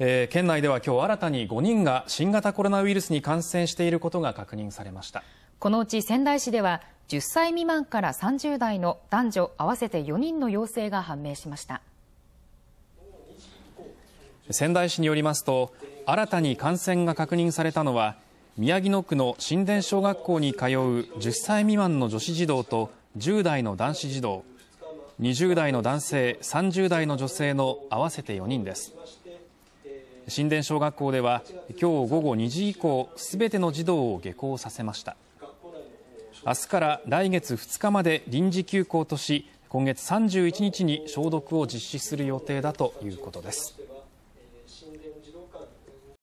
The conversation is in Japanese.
えー、県内では今日新たに5人が新型コロナウイルスに感染していることが確認されましたこのうち仙台市では10歳未満から30代の男女合わせて4人の陽性が判明しました仙台市によりますと新たに感染が確認されたのは宮城野区の新田小学校に通う10歳未満の女子児童と10代の男子児童20代の男性30代の女性の合わせて4人です新田小学校では今日午後2時以降全ての児童を下校させました明日から来月2日まで臨時休校とし今月31日に消毒を実施する予定だということです